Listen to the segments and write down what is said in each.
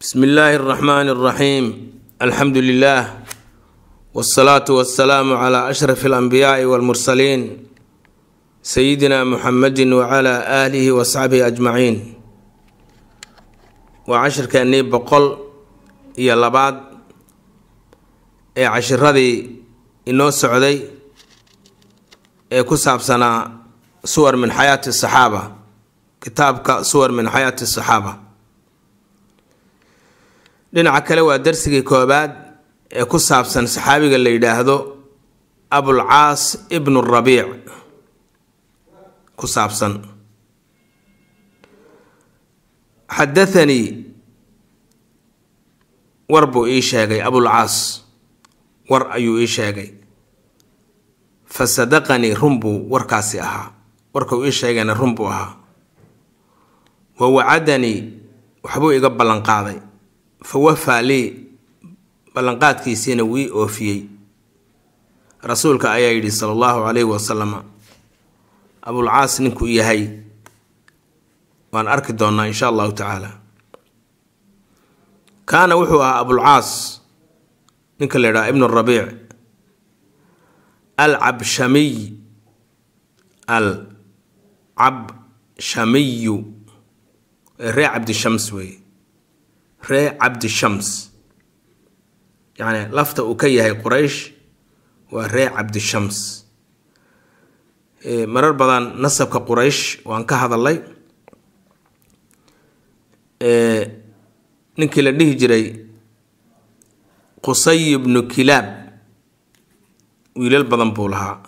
bsmi illaahi اraxmaan اraxiim alxamdu lilaah wاsalaatu wasalaamu cla ashraf اlanbiyaai wاlmursaliin sayidina muxamedi wacala aalihi waasxabihi ajmaciin waa cashirkeennii boqol iyo labaad ee cashiradii inoo socday ee ku saabsanaa suwar min xayaati saxaaba kitaabka suwar min xayaati saxaaba dhinaca kale waa darsigii koobaad ee ku saabsan saxaabiga la yidhaahdo abulcaas ibnu rabiic ku saabsan xadathanii war buu ii sheegay abulcaas war ayuu ii sheegay fa sadaqanii run buu warkaasi ahaa warkuu ii sheegayna run buu ahaa wa wacadanii waxbuu iga ballanqaaday fa lii ballanqaadkiisiina wii oofiyey rasuulka ayaa yidhi sala allahu calayhi wasalama abulcaas ninkuu yahay waan arki doonaa insha allahu tacaala kaana wuxuu ahaa abulcaas ninka la yidhaha ibnu rabiic alcabshamiy al cabshamiyu ee cabdishams weeye ree cabdishams yacni lafta uu ka yahay quraysh waa ree cabdishams marar badan nasabka quraysh waan ka hadalay ninkii la dhihi jiray qusay ibnu kilaab wiilal badan buu lahaa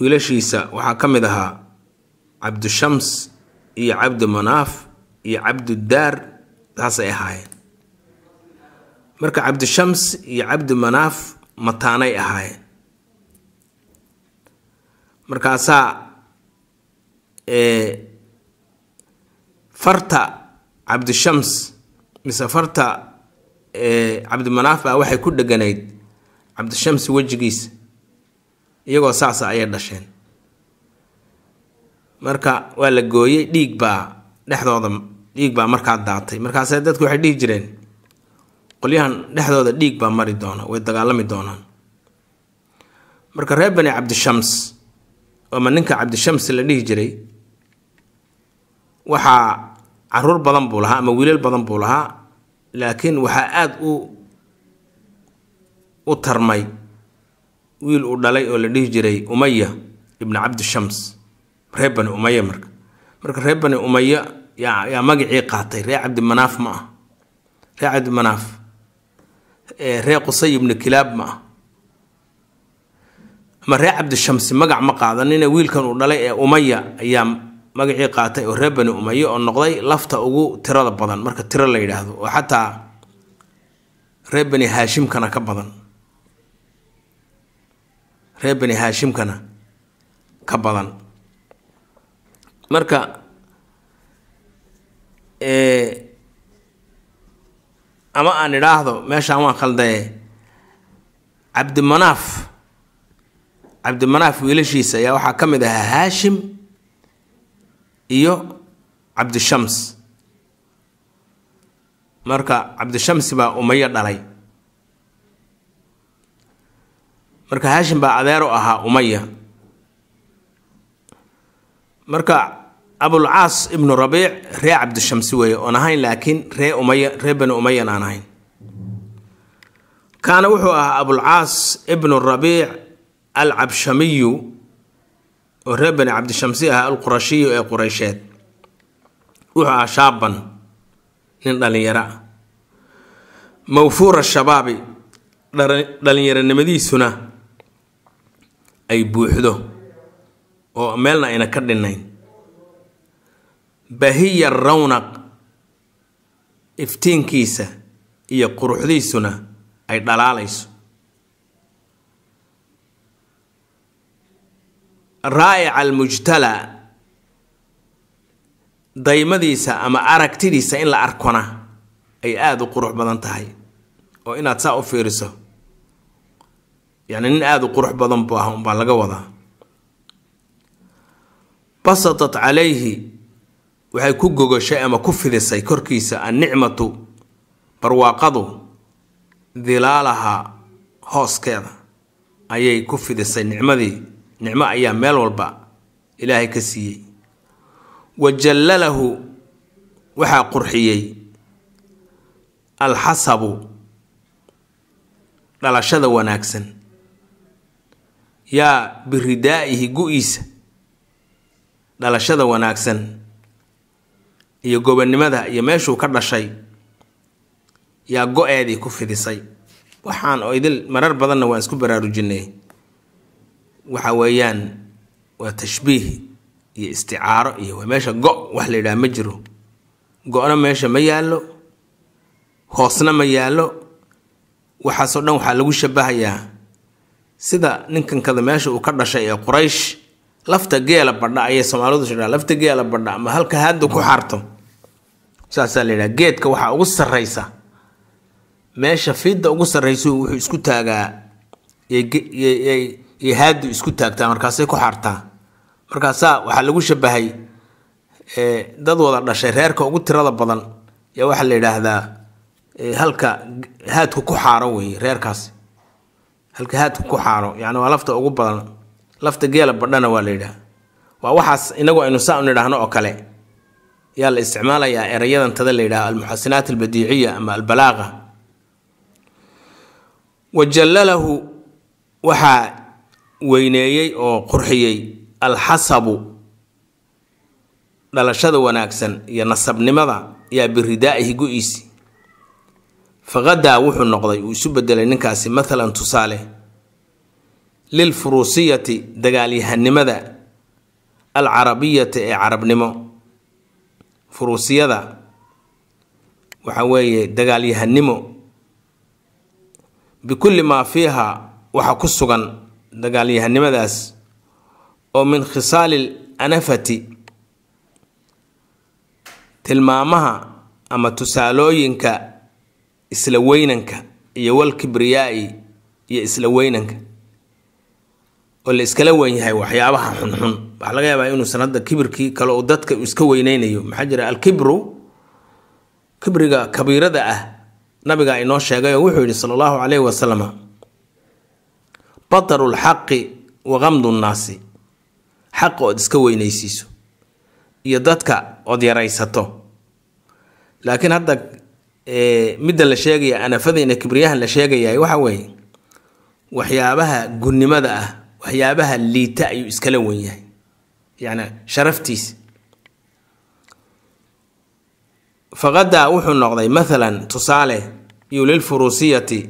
wiilashiisa waxaa ka mid ahaa cabdishams iyo cabdi manaaf iyo cabdudaar saasay ahaayeen marka cabdishams iyo cabdimanaaf mataanay ahaayeen markaasaa farta cabdishams mise farta cabdimanaaf baa waxay ku dheganayd cabdishams wejigiisa iyagoo saasa ah ayay dhasheen marka waa la gooyey dhiig baa dhexdooda dhiig baa markaa daatay markaase dadku waxay dhihi jireen qolyahan dhexdooda dhiig baa mari doona way dagaalami doonaan marka reer bani cabdishams ama ninka cabdishams la dhihi jiray waxaa caruur badan buu lahaa ama wiilal badan buu lahaa laakiin waxaa aada u u tarmay wiil uu dhalay oo la dhihi jiray umaya ibni cabdishams reer bani umaya marka marka reer bani umaya yaa yaa magacii qaatay ree cabdimanaaf ma ah ree cabdimanaaf reer qusay ibni kilaab ma ah ama reer cabdishamsi magac ma qaadanine wiilkan uu dhalay ee umaya ayaa magacii qaatay oo ree bani umaya oo noqday lafta ugu tirada badan marka tiro la yidhaahdo oo xataa ree bani haashimkana ka badan ree bani haashimkana ka badan marka ama aan idhaahdo meeshaan waan khaldaye cabdimanaaf cabdimanaaf wiilashiisa ayaa waxaa ka mid ahaa haashim iyo cabdishams marka cabdishamsi baa umayo dhalay marka haashim baa adeer u ahaa umaya marka abulcaas ibnu rabiic ree cabdishamsi weeye oon ahayn laakiin ree umaya ree bani umayan aan ahayn kaana wuxuu ahaa abulcaas ibnu rabiic al cabshamiyu oo ree bani cabdishamsi ahaa alqurashiyu ee quraysheed wuxuu ahaa shaaban nin dhallinyaro ah mawfuura shabaabi dhalinyaronimadiisuna ay buuxdo oo meelna ayna ka dhinnayn bahiya rawnaq iftiinkiisa iyo quruxdiisuna ay dhalaalayso raa'ica almujtalaa daymadiisa ama aragtidiisa in la arkona ay aada u qurux badan tahay oo inaad saa u fiiriso yacni nin aada u qurux badan buu ah unbaa laga wadaa basatat calayhi waxay ku gogashay ama ku fidisay korkiisa annicmatu barwaaqadu dilaalaha hooskeeda ayay ku fidisay nicmadii nicmo ayaa meel walba ilaahay ka siiyey wa jallalahu waxaa qurxiyey alxasabu dhalashada wanaagsan yaa biridaa'ihi gu-iisa dhalashada wanaagsan iyo gobonimada iyo meeshuu ka dhashay yaa go-eedii ku fidisay waxaan oo marar badanna waan isku baraarujinay waxa weeyaan waa tashbiih iyo isticaaro iyo waa meesha go wax la yidhaha ma jiro go-na meesha ma yaallo hoosna ma yaallo waxaasoo dhan waxaa lagu shabahayaa sida ninkankada meesha uu ka dhashay ee quraysh lafta geela badha ayay soomaalidu tidhaa lafta geela badha ma halka haadda ku xaarto saasaa la yidhaha geedka waxaa ugu sarreysa meesha fiidda ugu sarreysa wuxuu isku taagaa iyo haadu isku taagtaa markaasay ku xaartaa markaasaa waxaa lagu shabahay dad wada dhashay reerka ugu tirada badan yaa waxaa la yidhaahdaa halka haadku ku xaaro wey reerkaasi halka haadku ku xaaro yani waa lafta ugu badan lafta geela badhana waa la yidhaha waa waxaas inagu aynu saa u nidhaahno oo kale ayaa la isticmaalayaa erayadan tada la yidhaha almuxasinaat albadiiciya ama albalaaqa wa jallalahu waxaa weyneeyey oo qurxiyey alxasabu dhalashada wanaagsan iyo nasabnimada yaa biridaa'ihi gu iisi faqadaa wuxuu noqday uu isu bedelay ninkaasi mathalan tusaale lilfuruusiyati dagaalyahanimada alcarabiyata ee carabnimo furuusiyada waxa weeye dagaalyahanimo bikulli maa fiiha waxa ku sugan dagaalyahanimadaas oo min khisaali anafati tilmaamaha ama tusaalooyinka isla weynanka iyo walkibriyaa'i iyo isla weynanka oo la iskala wenyahay waxyaabaha xunxun waxaa laga yaabaa inuu sanada kibirkii kale u dadka iska weyneynayo maxaa jira alkibru kibriga kabiirada ah nabigaa inoo sheegay oo wuxuu yihi sala allahu caleyhi wasalam bataru lxaqi wa qamdu nnaasi xaq ood iska weyneysiiso iyo dadka ood yaraysato laakiin hadda middan la sheegaya anafada kibriyahan la sheegayahay waxa weeye waxyaabaha gunnimada ah waxyaabaha liita ayuu iskala wen yahay yani sharaftiis faqadaa wuxuu noqday maalan tusaale yuu lilfuruusiyati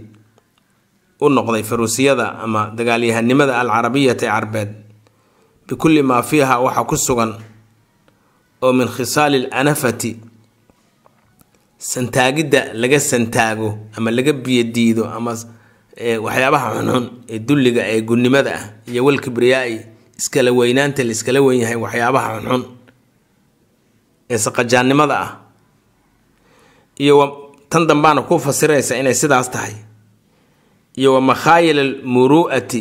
u noqday furuusiyada ama dagaalyahanimada alcarabiyata ee carbeed bikulli maa fiiha waxaa ku sugan oo min khisaali alanafati santaagidda laga santaago ama laga biyadiido ama waxyaabaha xunxun ee dulliga ah ee gunnimada ah iyo walkibriyaai iskala weynaanta la iskala weyn yahay waxyaabaha xunxun ee saqajaannimada ah iyo tan dambaana ku fasiraysa inay sidaas tahay iyo wa makhaayil almuru'ati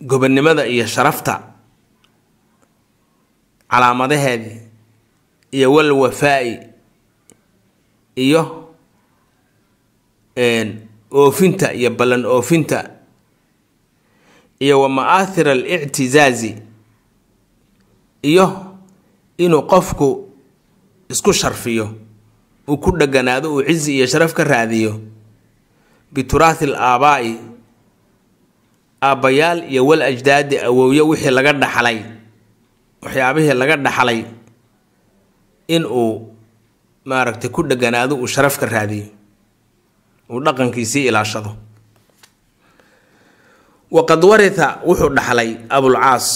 gobonnimada iyo sharafta calaamadaheedii iyo walwafaa'i iyo oofinta iyo ballan oofinta iyo wa ma'aathira alictizaazi iyo inuu qofku isku sharfiyo uu ku dheganaado uu cizi iyo sharaf ka raadiyo bituraathi al aabaa'i aabbayaal iyo wal ajdaadi awowyo wixii laga dhaxlay waxyaabihii laga dhaxlay in uu maaragtay ku dheganaado uu sharaf ka raadiyo uu dhaqankiisii ilaashado waqad waritha wuxuu dhaxlay abulcaas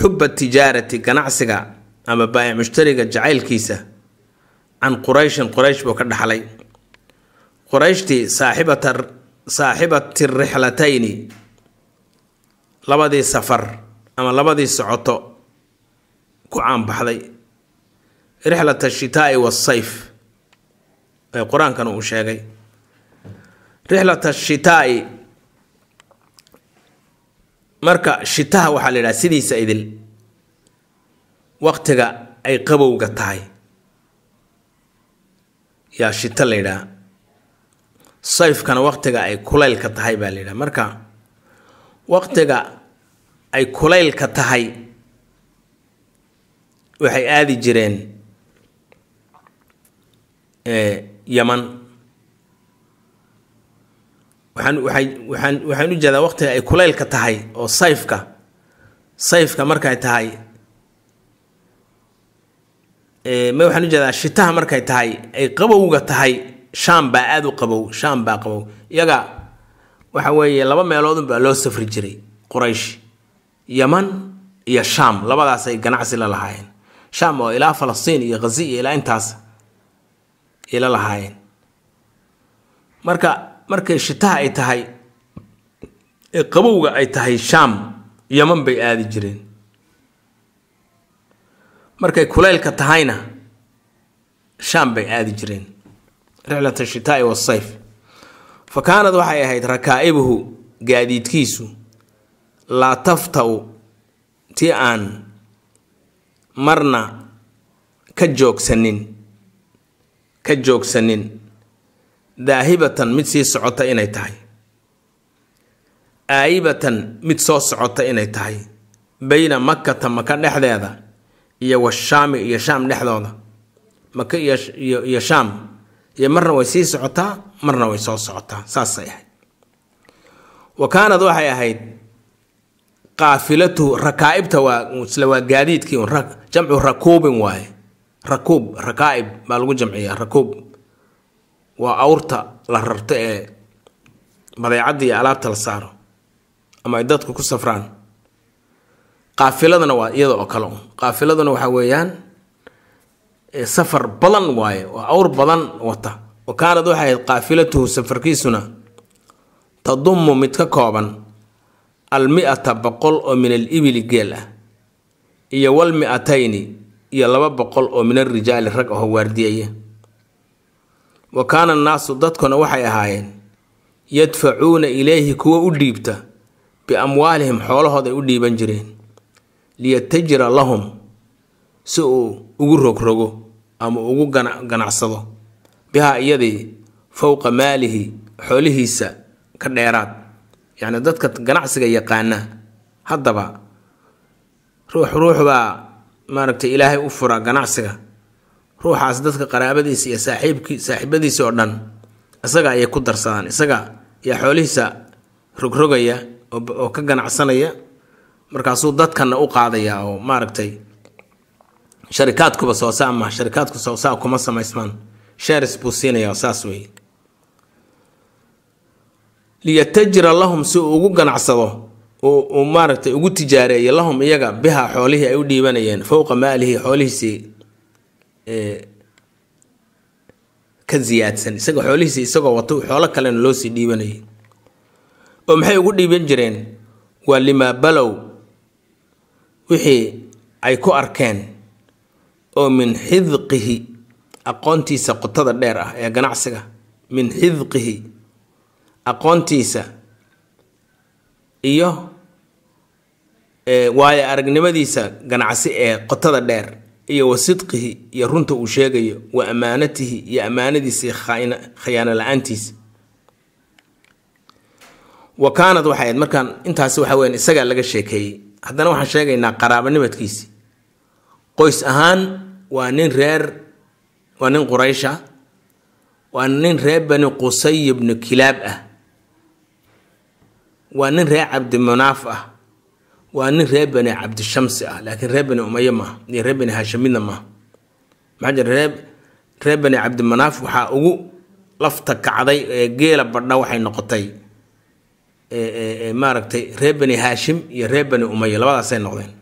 xuba tijaarati ganacsiga ama baayac mushtariga jacaylkiisa can qurayshin quraysh buu ka dhaxlay qurayshtii saaxibata saaxibati rixlatayni labadii safar ama labadii socoto ku caanbaxday rixlat ashitaai wasayf ee qur-aankan uu sheegay rixlat ashitaai marka shitaha waxaa la yidhaha sidiisa idil waqtiga ay qabowga tahay yaa shita la yidhaha sayfkana waqtiga ay kulaylka tahay baa la yidhaha marka waqtiga ay kulaylka tahay waxay aadi jireen yaman waxaan ujeedaa waqtiga ay kuleylka tahay oo sayfka sayfka markay tahay ma waxaan ujeedaa shitaha markay tahay ay qabowga tahay shaam baa aada u qabow shaam baa qabow iyaga waxa weeye laba meeloodun baa loo safri jiray quraysh yaman iyo shaam labadaasay ganacsi la lahaayeen shaam oo ilaa falastiin iyo hazi iyo ilaa intaas ila lahaayeen marka markay shitaha ay tahay ee qabowga ay tahay shaam yaman bay aadi jireen markay kuleylka tahayna shaam bay aadi jireen rixlata shitaai wasayf fa kaanad waxay ahayd rakaa'ibuhu gaadiidkiisu laa tafta'u u tii aan marna ka joogsanin ka joogsanin daahibatan mid sii socota inay tahay aayibatan mid soo socota inay tahay bayna makata maka dhexdeeda iyo washaami iyo shaam dhexdooda maka iyo shaam iyo marna way sii socotaa marna way soo socotaa saasay ahayd wa kaanad waxay ahayd qaafilatuhu rakaaibta waa isla waa gaadiidkii jamcu rakuubin waaye rakuub rakaaib baa lagu jamciyaa rakuub waa awrta la rarto ee badeecadda iyo alaabta la saaro ama ay dadku ku safraan qaafiladana waa iyada oo kale qaafiladuna waxa weeyaan safar badan waaye oo awr badan wata wa kaanad waxay ahayd qaafilatuhu safarkiisuna tadumu mid ka kooban almi-ata boqol oo min alibili geel ah iyo walmiatayni iyo laba boqol oo min alrijaali rag ahoo waardiyaya wa kaana annaasu dadkuna waxay ahaayeen yadfacuuna ilayhi kuwa u dhiibta biamwaalihim xoolahooday u dhiiban jireen liyatajira lahum si uu ugu rogrogo ama ugu ganacsado bihaa iyadii fowqa maalihi xoolihiisa ka dheeraad yacni dadka ganacsiga yaqaana haddaba ruux ruux baa maaragtay ilaahay u fura ganacsiga ruuxaas dadka qaraabadiisa iyo saaxiibki saaxiibadiisi oo dhan isaga ayay ku darsadaan isaga yaa xoolihiisa rogrogaya oo ka ganacsanaya markaasuu dadkana u qaadayaa oo maaragtay sharikaadkuba soosaa maha sharikaadku soosaa kuma samaysmaan sheris buu siinayaa saas weeye liyatajira lahum si uu ugu ganacsado uu maaragtay ugu tijaareeyo lahum iyaga biha xoolihii ay u dhiibanayeen fowqa maalihi xoolihiisii ka ziyaadsan isaga xoolihiisa isagoo wato xoolo kalena loo sii dhiibanayay oo maxay ugu dhiiban jireen waa limaa balow wixii ay ku arkeen oo min xidqihi aqoontiisa qotada dheer ah ee ganacsiga min xidqihi aqoontiisa iyo waayo aragnimadiisa ganacsi ee qotada dheer iyo wa sidqihi iyo runta uu sheegayo wa ammaanatihi iyo ammaanadiisa iyo khiyaano la-aantiisa wa kaanad waxay ahayd markaan intaasi waxa weyaan isagaa laga sheekeeyey haddana waxaan sheegaynaa qaraabanimadkiisii qoys ahaan waa nin reer waa nin quraysha waa nin reer bani qusay ibnu kilaab ah waa nin reer cabdimunaaf ah waa nin reer bani cabdishamsi ah laakiin reer bani umaye maaha iyo reer bani haashamidna maaha maxaa jira reer reer bani cabdimanaaf waxaa ugu lafta kacday ee geela badha waxay noqotay maaragtay reer bani haashim iyo reer bani umaye labadaasay noqdeen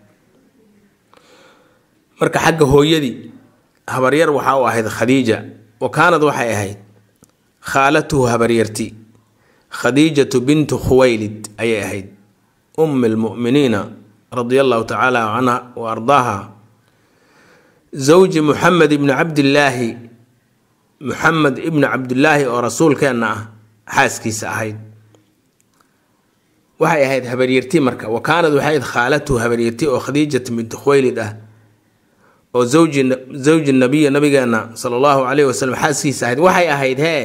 marka xagga hooyadii habaryar waxa u ahayd khadiija wa kaanad waxay ahayd khaalatuhu habaryarti khadiijatu bintu khuwaylid ayay ahayd umi lmu'miniina radia allahu tacaala canha wa ardaaha zawji muxamed ibni cabdillaahi muxamed ibni cabdillaahi oo rasuulkeenna ah xaaskiisa ahayd waxay ahayd habaryarti marka wa kaanad waxay ahayd khaalatuhu habaryarti oo khadiijat binti khuwaylid ah oo zawji nabiya nabigeena sala allahu caleyhi wasalam xaaskiisa ahayd waxay ahayd hee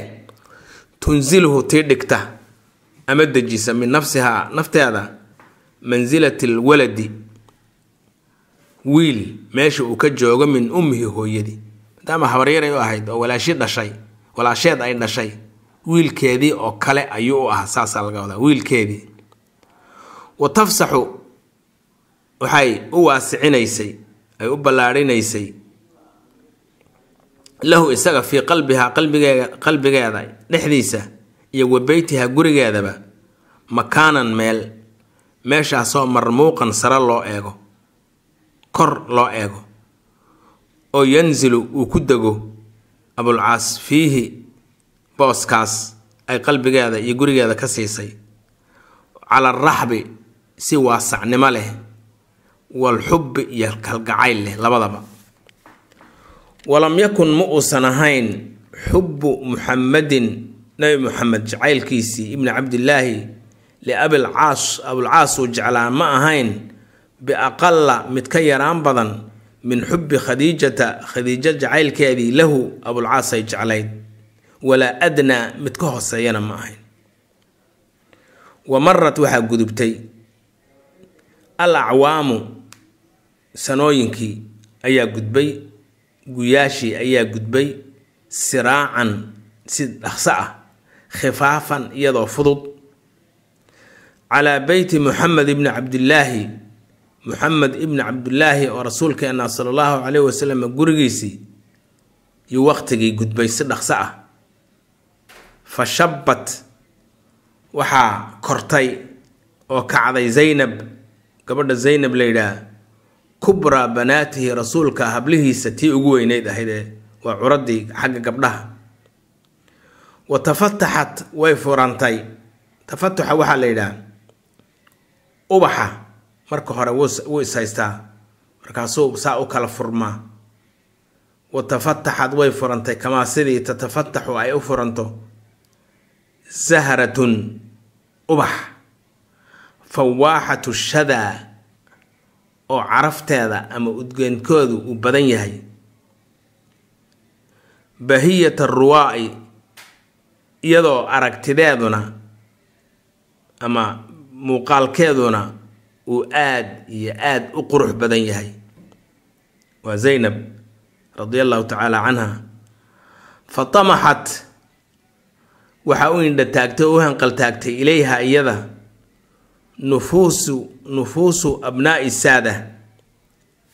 tunsilhu tii dhigta ama dejisa min mansilati lwaladi wiil meesha uu ka joogo min ummihi hooyadii maadaama habaryaray u ahayd oo walaashi dhashay walaasheed ay dhashay wiilkeedii oo kale ayuu u ahaa saasaa laga wadaa wiilkeedii wa tafsaxu waxay u waasicinaysay ay u ballaarhinaysay lahu isaga fii qalbihaa qalbigeega qalbigeeda dhexdiisa iyo wa beytiha gurigeedaba makaanan meel meeshaasoo marmuuqan sare loo eego kor loo eego oo yanzilu uu ku dego abulcaas fiihi booskaas ay qalbigeeda iyo gurigeeda ka siisay cala araxbi si waasacnimo leh walxubbi iyo kalgacayl leh labadaba walam yakun ma uusan ahayn xubbu muxamadin nabi muxamed jacaylkiisii ibni cabdillaahi liabilcaas abulcaas uu jeclaa ma ahayn biaqalla mid ka yaraan badan min xubbi khadiijata khadiijo jacaylkeedii lahu abulcaas ay jeclayd walaa adnaa mid ka hooseeyana ma ahayn wa marat waxaa gudubtay al acwaamu sanooyinkii ayaa gudbay guyaashii ayaa gudbay siraacan si dhaqso ah khifaafan iyadoo fudud calaa beyti muxamed ibni cabdillaahi muxamed ibni cabdillaahi oo rasuulkeenna sala allahu caleyhi wasalam gurigiisii iyo waqtigii gudbay si dhaqso ah fa shabbad waxaa kortay oo kacday zaynab gabadha zaynab la yidhaah kubraa banaatihi rasuulka hablihiisa tii ugu weyneyd ahayd ee waa curaddii xagga gabdhaha wa tafataxat way furantay tafataxa waxaa la yidhaah ubaxa marka hore wuu ishaystaa markaasuu saa u kala furmaa watafataxad way furantay kamaa sidii tatafataxu ay u furanto sahratun ubax fawaaxatu shadaa oo carafteeda ama udgeenkoodu uu badan yahay bahiyata ruwaa'i iyadoo aragtideeduna ama muuqaalkeeduna uu aada iyo aada u qurux badan yahay waa zaynab radia allahu tacaala canha fa tamaxat waxaa u indha taagtay oo u taagtay ilayha iyada nufuusu nufuusu abnaa'i saada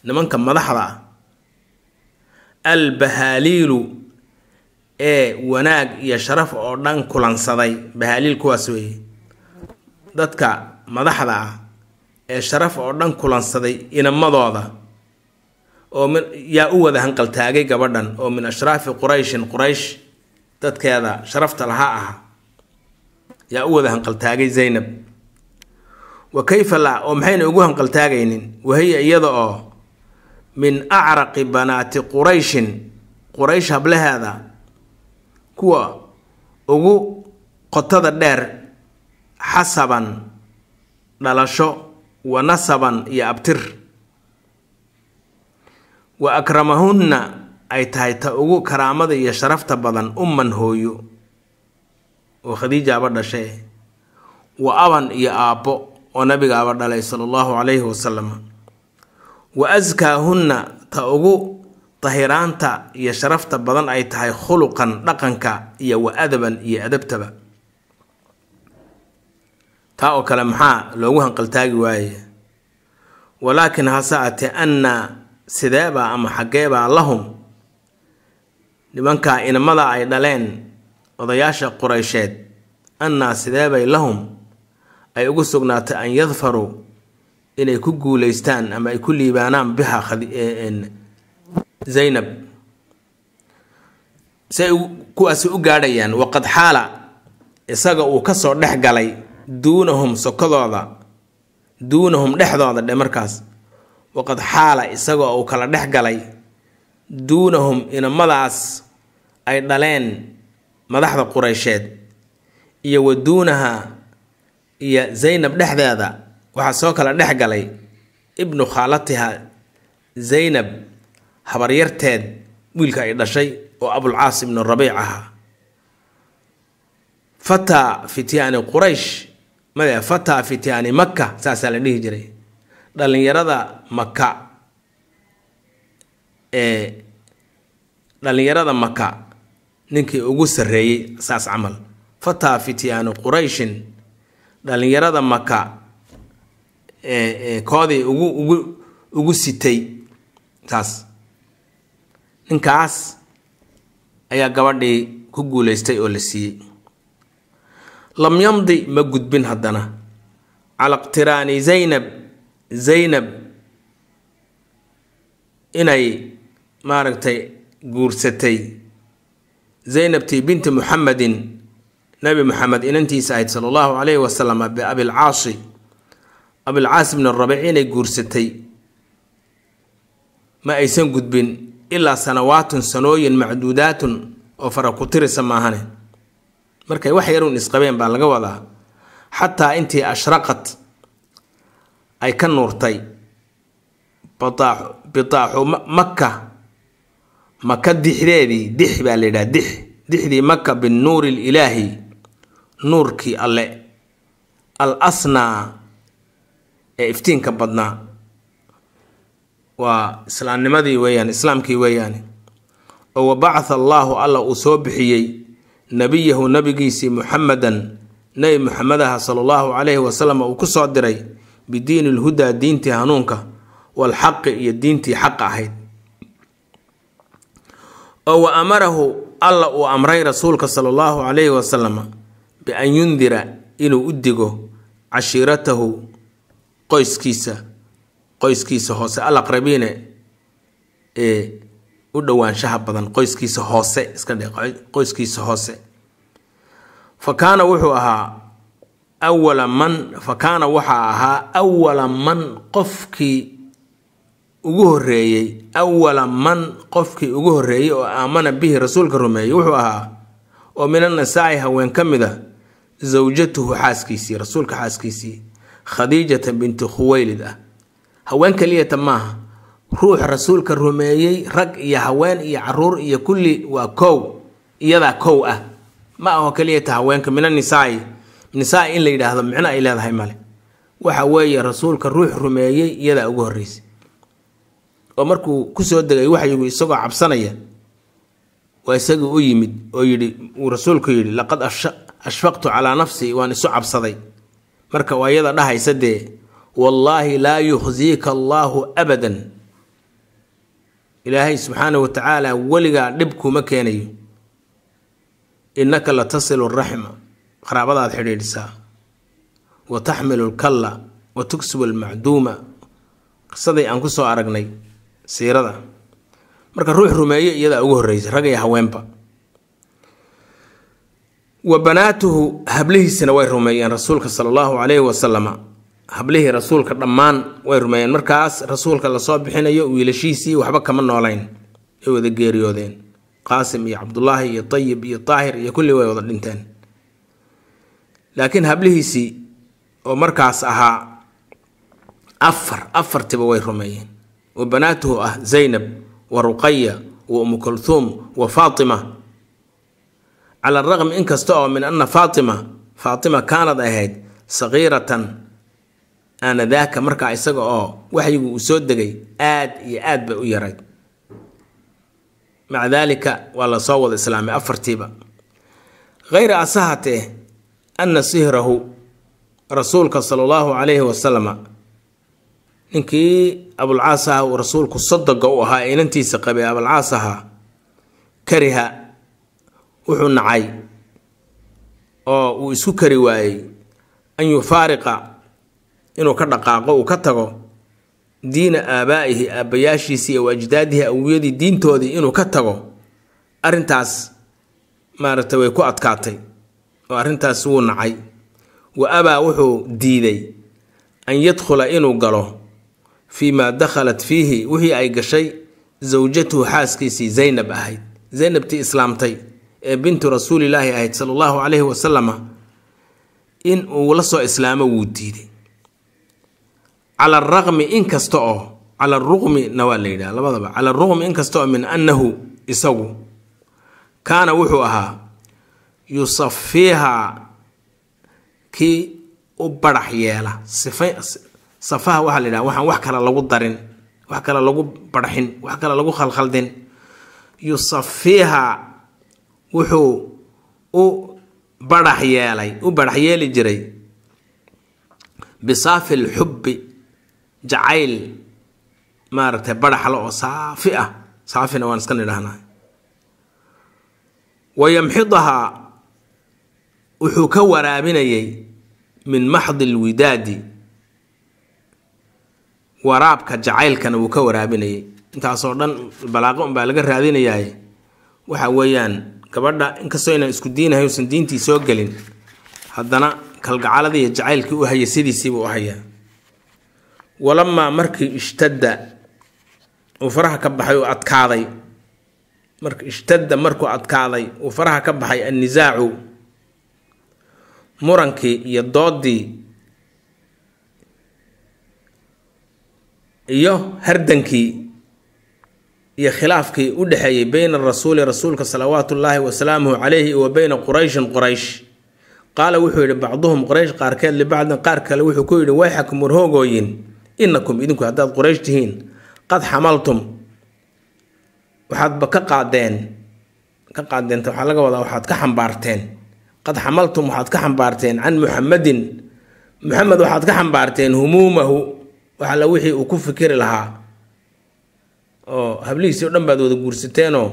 nimanka madaxda ah albahaaliilu ee wanaag iyo sharaf oo dhan kulansaday bahaaliil kuwaas weeye dadka madaxda ah ee sharaf oo dhan kulansaday inamadooda oo yaa u wada hanqaltaagay gabadhan oo min ashraafi qurayshin quraysh dadkeeda sharafta lahaa ah yaa u wada hanqaltaagay zaynab wa kayfa la oo maxayna ugu hanqaltaagaynin wahiya iyada oo min acraqi banaati qurayshin quraysh hablaheeda kuwa ugu qotada dheer xasaban dhalasho wa nasaban iyo abtir wa akramahunna ay tahay ta ugu karaamada iyo sharafta badan umman hooyo oo khadiijaaba dhashe wa aban iyo aabbo oo nabigaaba dhalay sala allahu calayhi wasalam wa askaahunna ta ugu tahiraanta iyo sharafta badan ay tahay khuluqan dhaqanka iyo wa adaban iyo adabtaba taa oo kale maxaa loogu hanqaltaagi waaye walaakin hase ate anna sideebaa ama xaggeebaa lahum nimankaa inamada ay dhaleen odayaasha quraysheed annaa sideebay lahum ay ugu sugnaatay an yadfaruu inay ku guulaystaan ama ay ku liibaanaan biha zaynab say kuwaasi u gaadhayaan waqad xaala isaga uu kasoo dhex galay duunahum sokadooda duunahum dhexdooda dhe markaas waqad xaala isagoo uu kala dhex galay duunahum inamadaas ay dhaleen madaxda qureysheed iyo wa iyo zaynab dhexdeeda waxaa soo kala dhex galay ibnu khaalatiha zaynab habaryarteed wiilka ay dhashay oo abulcaas ibnu rabiic ahaa fataa fityaani quraysh made fataa fityaani maka saasaa la dhihi jiray dhallinyarada maka ee dhallinyarada maka ninkii ugu sarreeyey saas camal fataa fityaanu qurayshin dhallinyarada maka koodii ugu ugu ugu sitay saas ninkaas ayaa gabadhii ku guulaystay oo la siiyey lam yamdi ma gudbin haddana cala iqtiraani zaynab zaynab inay maaragtay guursatay zaynabtii binti muxamedin nebi maxamed inantiisa ahayd sala allahu calayhi wasalam biabilcaasi abilcaas bn rabiic inay guursatay ma aysan gudbin ilaa sanawaatun sanooyin macduudaatun oo fara ku tirisa maahane markay wax yarun isqabeen baa laga wadaa xataa intii ashraqad ay ka nuurtay bitaaxu makka maka dixdeedii dix baa la yidhaha dix dixdii maka binuuri lilaahi nuurkii alle al asnaa ee iftiinka badnaa waa islaamnimadii weeyaani islaamkii weeyaan oo wabacatha allaahu alla uu soo bixiyey nabiyahu nabigiisii muxamedan nebi muxamedaha sala allahu caleyhi wasalam uu ku soo diray bidiini lhudaa diintii hanuunka walxaqi iyo diintii xaqa ahayd oo wa amarahu alla uu amray rasuulka sala allahu caleyhi wasalam an yundira inuu u digo cashiiratahu qoyskiisa qoyskiisa hoose alaqrabiine ee u dhowaanshaha badan qoyskiisa hoose iska dhe qoyskiisa hoose fa kaana wuxuu ahaa awala man fa kaana waxaa ahaa awala man qofkii ugu horeeyey awala man qofkii ugu horeeyey oo aamana bihi rasuulka rumeeyey wuxuu ahaa oo min minannasaa'i haween ka mid ah sawjatuhu xaaskiisii rasuulka xaaskiisii khadiijata binti khuwaylid ah haween keliyata maaha ruux rasuulka rumeeyey rag iyo haween iyo caruur iyo kulli waa kow iyadaa kow ah ma aho keliya ta haweenka mina nisaai in la yidhaahdo micno ay leedahay male waxa weeye rasuulka ruux rumeeyey iyadaa ugu horreysay oo markuu kusoo degay waxyigu isagoo cabsanaya waa isagii u yimid oo yidhi uu rasuulku yidhi laqad ashfaqtu calaa nafsii waan isu cabsaday marka waa iyada dhahaysa dee wallaahi laa yukhsiika allaahu abadan ilaahay subxaana wa tacaalaa weligaa dhib kuma keenayo innaka la tasilu raxma qaraabadaad xidhiidhisaa wa taxmilu lkalla wa tugsibu almacduuma qisadii aan ku soo aragnay siirada marka ruux rumeeye iyadaa ugu horreysa rag iyo haweenba wa banaatuhu hablihiisina way rumeeyeen rasuulka sala allahu caleyhi wasalama hablihii rasuulka dhammaan way rumeeyeen markaas rasuulka lasoo bixinayo wiilashiisii waxba kama nooleyn ay wada geeriyoodeen qaasim iyo cabdulaahi iyo tayib iyo taahir iyo kulli way wada dhinteen laakiin hablihiisii oo markaas ahaa afar afartiba way rumeeyeen oo banaatuhu ah zaynab wa ruqaya wa umu kulhuum wa faatima cala araqmi inkasta oo min ana faatima faatima kaanad ahayd sakiiratan aanadaaka markaa isaga oo waxyigu uu soo degay aad iyo aad bay u yaray maca daalika waa la soo wada islaamay afartiiba hayra asahatee anna sihrahu rasuulka sala allahu calayhi wasalama ninkii abulcaas aha uu rasuulku sadaga u ahaa inantiisa qabay abulcaas ahaa kariha wuxuu nacay oo uu isku kari waayey an yufaariqa inuu ka dhaqaaqo uu ka tago diina aabaa'ihi aabayaashiisii iyo ajdaadihi awiyadii diintoodii inuu ka tago arintaas maaragtay way ku adkaatay oo arrintaas wuu nacay wa abaa wuxuu diiday an yadkhula inuu galo fii maa dakhalat fiihi wixii ay gashay sawjatuhu xaaskiisii zaynab ahayd zaynabtii islaamtay ee bintu rasuulilaahi ahayd sala allahu caleyhi wasalama in uu la soo islaamo wuu diiday cala araqmi in kasta oo cala ruqmina waa la yidhaha labadaba cala ruqmi in kasta oo min annahu isagu kaana wuxuu ahaa yusafiihaa kii u barax yeela safaha waxaa la yidhaha waxaan wax kale lagu darin wax kale lagu barxin wax kale lagu khalkhaldin yusafiihaa wuxuu u barax yeelay u barax yeeli jiray bisaafi lxubbi jacayl maaragtay baraxla oo saafi ah saafina waan iska nidhahnaa wa yamxiduhaa wuxuu ka waraabinayay min maxdi lwidaadi waraabka jacaylkana wuu ka waraabinayay intaasoo dhan balaaqo unbaa laga raadinayaa waxa weeyaan gabadha inkastoo inaan isku diinahay uusan diintii soo gelin haddana kalgacaladii iyo jacaylkii u haya sidiisiiba u hayaa walamaa markii ishtada uu faraha ka baxay uu adkaaday marka ishtada markuu adkaaday uu faraha ka baxay annisaacu murankii iyo doodii iyo hardankii iyo khilaafkii u dhexeeyey beyna rasuuli rasuulka salawaatu ullaahi wasalaamuhu caleyhi wa beyna qurayshin quraysh qaala wuxuu yidhi bacduhum quraysh qaarkeed libacdin qaar kale wuxuu ku yidhi wayxakum warhoogooyin inakum idinku haddaad quraysh tihiin qad xamaltum waxaadba ka qaadeen ka qaadeenta waxaa laga wadaa waxaad ka xambaarteen qad xamaltum waxaad ka xambaarteen can muxamadin muxamed waxaad ka xambaarteen humuumahu waxala wixii uu ku fikiri lahaa oo hablihiisii o dhan baad wada guursateenoo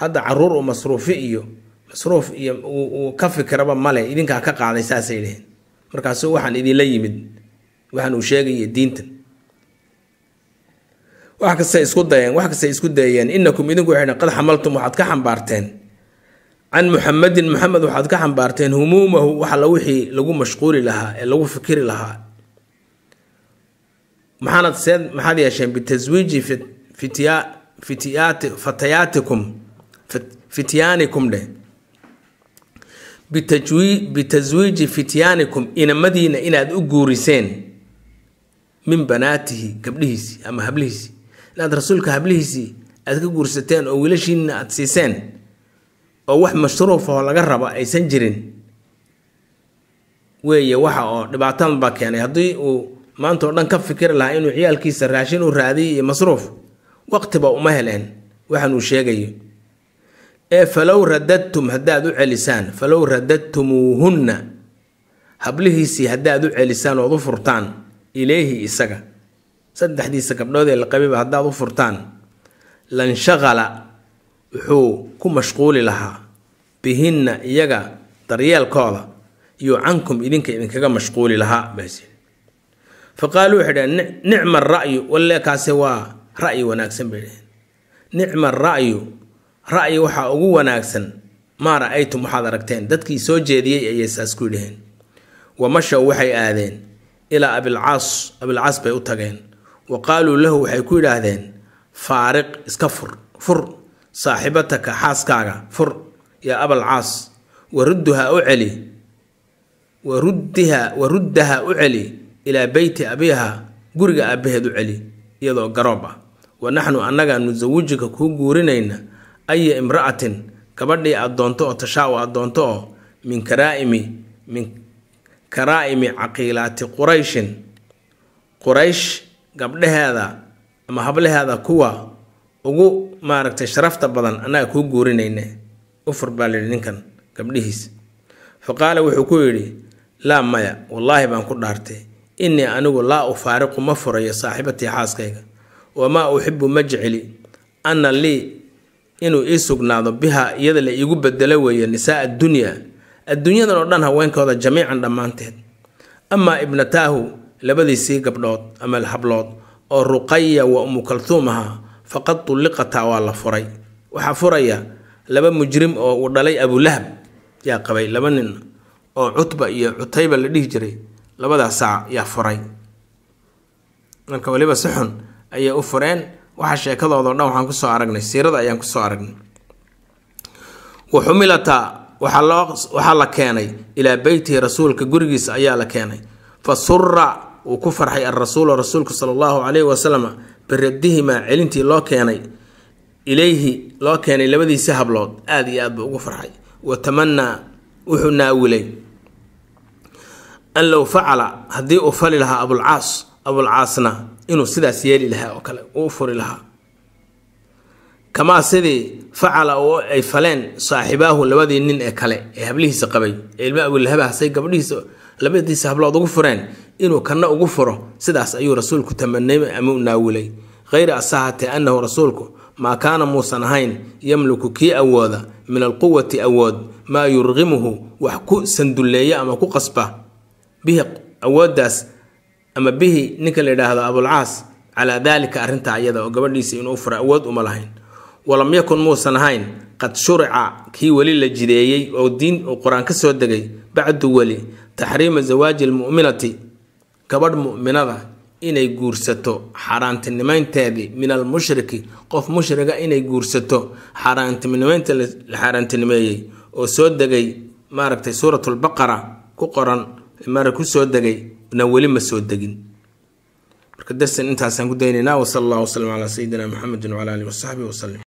hadda caruur u masruufi iyo masruuf iyo uu ka fikiraba male idinkaa ka qaaday saasay dheheen markaasu waxaan idinla yimid waxaan uu sheegaya diintan wax kastay isku dayeen wax kastay isku dayeen inakum idinku waxaydhan qad xamaltum waxaad ka xambaarteen can muxamedin muxamed waxaad ka xambaarteen humuumahu waxala wixii lagu mashquuli lahaa ee lagu fikiri lahaa maxaanad seed maxaad yeesheen bitaswiiji fatayaatikum fityaanikum dheh bitaswiiji fityaanikum inamadiina inaad u guuriseen min banaatihi gabdhihiisii ama hablihiisii inaad rasuulka hablihiisii aad ka guursateen oo wiilashiina aad siiseen oo wax mashruufa laga raba aysan jirin weeye waxa oo dhibaatadan baa keenay haddii uu maanta oo dhan ka fikiri lahaa inuu ciyaalkiisa raashin u raadiyay iyo masruuf waqtiba uma heleen waxaan uu sheegayo ee falow radadtum haddaad u celisaan falow radadtumuuhunna hablihiisii haddaad u celisaan ood u furtaan ilayhi isaga saddexdiisa gabdhoodee la qabiba haddaad u furtaan lanshaqala wuxuu ku mashquuli lahaa bihinna iyaga daryeelkooda iyo cankum idinka idinkaga mashquuli lahaa baas faqaaluu waxay dhaheen nicma ra'yu walle waa ra'yi wanaagsan bay dhaheen nicma ra'yu ra'yi waxaa ugu wanaagsan maa ra'aytum waxaad aragteen dadkii soo jeediyey ayay saas ku dhaheen wa mashaw waxay aadeen ilaa abilcaas abilcaas bay u tageen wa qaaluu lahu waxay ku yidhaahdeen faariq iska fur fur saaxibataka xaaskaaga fur yaa abalcaas warudduha u celi wa ruddahaa u celi ilaa beyti abiiha guriga aabaheed u celi iyadoo garoob ah wa naxnu annaga nusawijika kuu guurinayna aya imra'atin gabadhii aad doonto oo tashaawa aad doonto oo min karaa'imi min karaa'imi caqiilaati qurayshin quraysh gabdhaheeda ama hablaheeda kuwa ugu maaragtay sharafta badan annaga kuu guurinayne ufur baa layidhi ninkan gabdhihiis fa qaala wuxuu ku yidhi laa maya wallaahi baan ku dhaartay innii anigu laa ufaariqu ma furayo saaxibatii xaaskayga wamaa uxibu ma jecli anna lii inuu ii sugnaado biha iyada la iigu bedelo weeye nisaa addunyaa adduunyadan oo dhan haweenkooda jamiican dhammaanteed amaa ibnataahu labadiisii gabdhood ama hablood oo ruqaya wa umu kaltuum ahaa faqad tulliqataa waa la furay waxaa furaya laba mujrim oo uu dhalay abulahab yaa qabay laba nin oo cutba iyo cutayba la dhihi jiray labadaas saac yaa furay marka weliba si xun ayay u fureen waxaa sheekadoodao dhan waxaan kusoo aragnay siirada ayaan kusoo aragnay waxaa la keenay ilaa beytihi rasuulka gurigiisa ayaa la keenay fa sura wuu ku farxay alrasuulu rasuulku sala allahu caleyhi wasalam biradihimaa celintii loo keenay ilayhi loo keenay labadiisi hablood aada iyo aada buu ugu farxay wa tamanaa wuxuu naawilay an low facala haddii uu fali lahaa abulcaas abulcaasna inuu sidaas yeeli lahaa oo kale uu furi lahaa kamaa sidii facala oo ay faleen saaxibaahu labadii nin ee kale ee hablihiisa qabay ee ilma awilahabahasay gabdhihiisa labadiisa hablood ugu fureen inuu kanna ugu furo sidaas ayuu rasuulku tamanay ama u naawilay hayra asaxatee annahu rasuulku maa kaana muusan ahayn yamliku kii awooda min alquwati awood maa yurqimuhu wax ku sandulleeya ama ku qasba bihi awooddaas ama bihi ninka la yidhaahdo abulcaas calaa daalika arrintaa iyada oo gabadhiisa inuu fura awood uma lahayn walam yakun muusan ahayn qad shurica kii weli la jideeyey oo diin uu qur-aan ka soo degay bacdu weli taxriima zawaaji almu'minati gabadh mu'minada inay guursato xaaraantinimaynteedii min almushriki qof mushriga inay guursato xaaraantinimaynta la xaaraantinimeeyey oo soo degay maaragtay suuratulbaqara ku qoran mara ku soo degay na weli ma soo degin marka darsan intaasaan ku daynaynaa wasala allah wasalam calaa sayidina muxamedin wcala alihi wasaxbihi wasalim